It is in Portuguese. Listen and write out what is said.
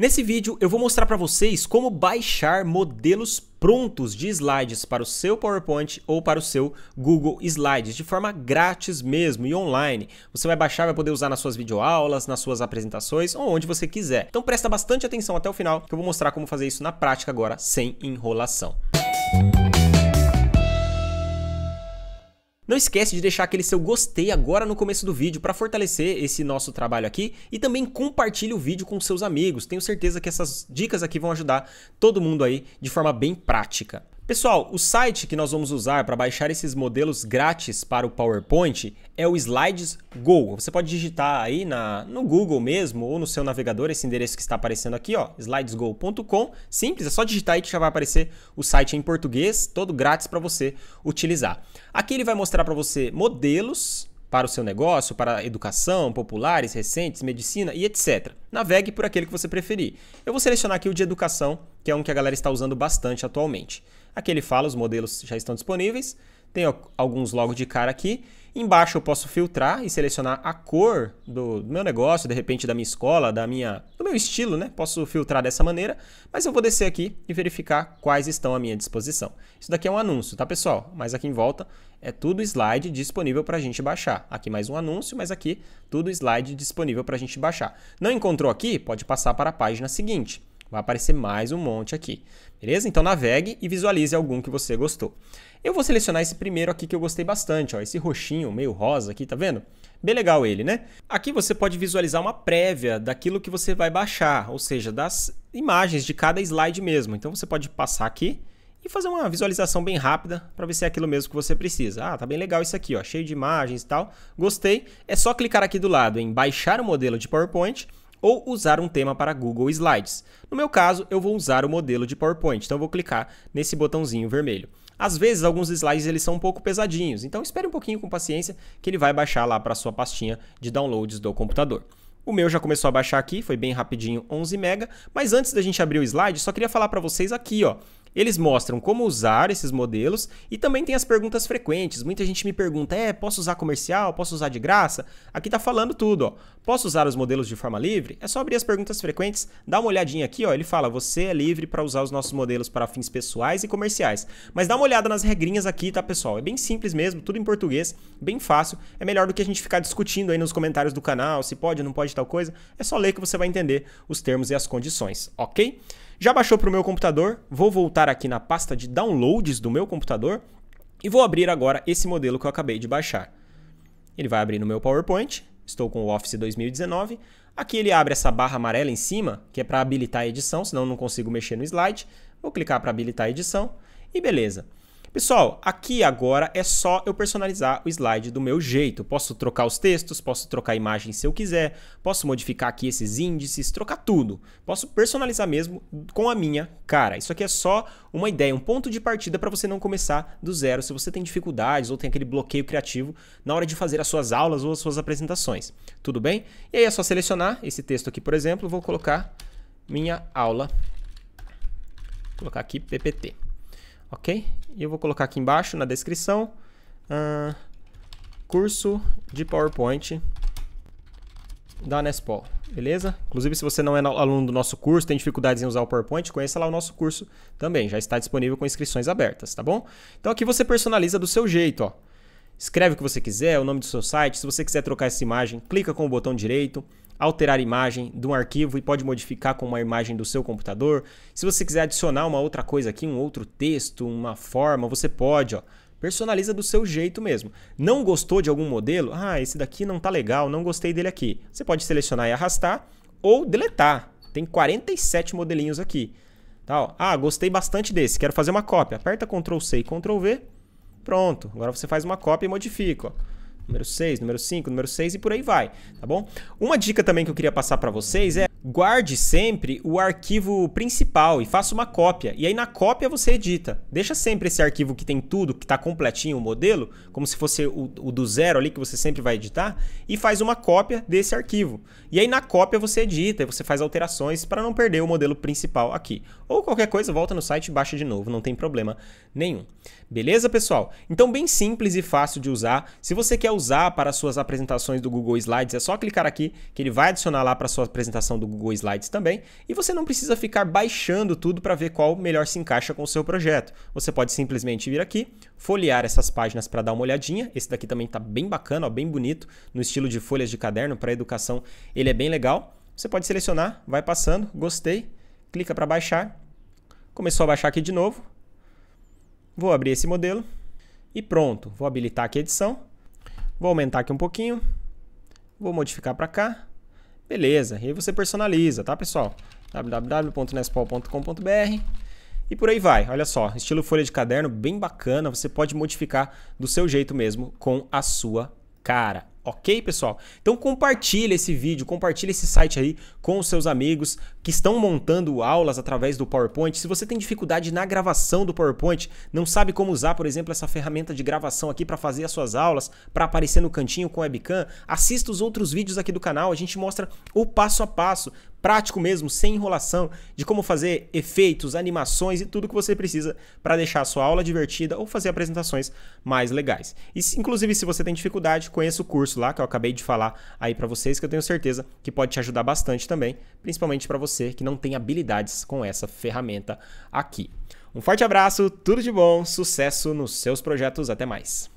Nesse vídeo eu vou mostrar para vocês como baixar modelos prontos de slides para o seu PowerPoint ou para o seu Google Slides, de forma grátis mesmo e online. Você vai baixar, vai poder usar nas suas videoaulas, nas suas apresentações ou onde você quiser. Então presta bastante atenção até o final que eu vou mostrar como fazer isso na prática agora sem enrolação. Música Não esquece de deixar aquele seu gostei agora no começo do vídeo para fortalecer esse nosso trabalho aqui e também compartilhe o vídeo com seus amigos. Tenho certeza que essas dicas aqui vão ajudar todo mundo aí de forma bem prática. Pessoal, o site que nós vamos usar para baixar esses modelos grátis para o PowerPoint é o Slides Go. Você pode digitar aí na, no Google mesmo ou no seu navegador esse endereço que está aparecendo aqui, ó, slidesgo.com. Simples, é só digitar aí que já vai aparecer o site em português, todo grátis para você utilizar. Aqui ele vai mostrar para você modelos para o seu negócio, para educação, populares, recentes, medicina e etc. Navegue por aquele que você preferir. Eu vou selecionar aqui o de educação, que é um que a galera está usando bastante atualmente. Aqui ele fala, os modelos já estão disponíveis. Tenho alguns logo de cara aqui. Embaixo eu posso filtrar e selecionar a cor do meu negócio, de repente da minha escola, da minha, do meu estilo, né? Posso filtrar dessa maneira, mas eu vou descer aqui e verificar quais estão à minha disposição. Isso daqui é um anúncio, tá pessoal? Mas aqui em volta é tudo slide disponível para a gente baixar. Aqui mais um anúncio, mas aqui tudo slide disponível para a gente baixar. Não encontrou aqui? Pode passar para a página seguinte. Vai aparecer mais um monte aqui. Beleza? Então navegue e visualize algum que você gostou. Eu vou selecionar esse primeiro aqui que eu gostei bastante, ó, esse roxinho, meio rosa aqui, tá vendo? Bem legal ele, né? Aqui você pode visualizar uma prévia daquilo que você vai baixar, ou seja, das imagens de cada slide mesmo. Então você pode passar aqui e fazer uma visualização bem rápida para ver se é aquilo mesmo que você precisa. Ah, tá bem legal isso aqui, ó, cheio de imagens e tal. Gostei. É só clicar aqui do lado em baixar o modelo de PowerPoint ou usar um tema para Google Slides. No meu caso, eu vou usar o modelo de PowerPoint, então eu vou clicar nesse botãozinho vermelho. Às vezes, alguns slides eles são um pouco pesadinhos, então espere um pouquinho com paciência que ele vai baixar lá para a sua pastinha de downloads do computador. O meu já começou a baixar aqui, foi bem rapidinho, 11 mega, mas antes da gente abrir o slide, só queria falar para vocês aqui, ó, eles mostram como usar esses modelos e também tem as perguntas frequentes. Muita gente me pergunta: "É, posso usar comercial? Posso usar de graça?" Aqui tá falando tudo, ó. Posso usar os modelos de forma livre? É só abrir as perguntas frequentes, dá uma olhadinha aqui, ó, ele fala: "Você é livre para usar os nossos modelos para fins pessoais e comerciais". Mas dá uma olhada nas regrinhas aqui, tá, pessoal? É bem simples mesmo, tudo em português, bem fácil. É melhor do que a gente ficar discutindo aí nos comentários do canal se pode ou não pode tal coisa. É só ler que você vai entender os termos e as condições, OK? Já baixou para o meu computador, vou voltar aqui na pasta de downloads do meu computador e vou abrir agora esse modelo que eu acabei de baixar. Ele vai abrir no meu PowerPoint, estou com o Office 2019. Aqui ele abre essa barra amarela em cima, que é para habilitar a edição, senão eu não consigo mexer no slide. Vou clicar para habilitar a edição e beleza. Pessoal, aqui agora é só eu personalizar o slide do meu jeito. Posso trocar os textos, posso trocar a imagem se eu quiser, posso modificar aqui esses índices, trocar tudo. Posso personalizar mesmo com a minha cara. Isso aqui é só uma ideia, um ponto de partida para você não começar do zero se você tem dificuldades ou tem aquele bloqueio criativo na hora de fazer as suas aulas ou as suas apresentações. Tudo bem? E aí é só selecionar esse texto aqui, por exemplo, vou colocar minha aula. Vou colocar aqui PPT ok? E eu vou colocar aqui embaixo na descrição, uh, curso de PowerPoint da Nespol, beleza? Inclusive, se você não é aluno do nosso curso, tem dificuldades em usar o PowerPoint, conheça lá o nosso curso também, já está disponível com inscrições abertas, tá bom? Então aqui você personaliza do seu jeito, ó. Escreve o que você quiser, o nome do seu site, se você quiser trocar essa imagem, clica com o botão direito, alterar a imagem de um arquivo e pode modificar com uma imagem do seu computador. Se você quiser adicionar uma outra coisa aqui, um outro texto, uma forma, você pode, ó. Personaliza do seu jeito mesmo. Não gostou de algum modelo? Ah, esse daqui não tá legal, não gostei dele aqui. Você pode selecionar e arrastar ou deletar. Tem 47 modelinhos aqui. Tá, ó. Ah, gostei bastante desse, quero fazer uma cópia. Aperta Ctrl C e Ctrl V. Pronto, agora você faz uma cópia e modifica. Ó número 6, número 5, número 6 e por aí vai, tá bom? Uma dica também que eu queria passar para vocês é guarde sempre o arquivo principal e faça uma cópia. E aí na cópia você edita. Deixa sempre esse arquivo que tem tudo, que está completinho o modelo, como se fosse o, o, do zero ali que você sempre vai editar, e faz uma cópia desse arquivo. E aí na cópia você edita e você faz alterações para não perder o modelo principal aqui. Ou qualquer coisa, volta no site e baixa de novo, não tem problema nenhum. Beleza, pessoal? Então bem simples e fácil de usar. Se você quer usar para suas apresentações do Google Slides, é só clicar aqui que ele vai adicionar lá para sua apresentação do Google Slides também, e você não precisa ficar baixando tudo para ver qual melhor se encaixa com o seu projeto. Você pode simplesmente vir aqui, folhear essas páginas para dar uma olhadinha. Esse daqui também está bem bacana, ó, bem bonito, no estilo de folhas de caderno para educação, ele é bem legal. Você pode selecionar, vai passando, gostei, clica para baixar. Começou a baixar aqui de novo. Vou abrir esse modelo e pronto. Vou habilitar aqui a edição. Vou aumentar aqui um pouquinho. Vou modificar para cá. Beleza, e aí você personaliza, tá, pessoal? www.nespol.com.br e por aí vai, olha só, estilo folha de caderno bem bacana, você pode modificar do seu jeito mesmo com a sua cara. Ok, pessoal? Então compartilha esse vídeo, compartilha esse site aí com os seus amigos, que estão montando aulas através do PowerPoint, se você tem dificuldade na gravação do PowerPoint, não sabe como usar, por exemplo, essa ferramenta de gravação aqui para fazer as suas aulas, para aparecer no cantinho com webcam, assista os outros vídeos aqui do canal, a gente mostra o passo a passo, prático mesmo, sem enrolação, de como fazer efeitos, animações e tudo que você precisa para deixar a sua aula divertida ou fazer apresentações mais legais. E inclusive se você tem dificuldade, conheça o curso lá que eu acabei de falar aí para vocês, que eu tenho certeza que pode te ajudar bastante também, principalmente para você você que não tem habilidades com essa ferramenta aqui. Um forte abraço, tudo de bom, sucesso nos seus projetos, até mais.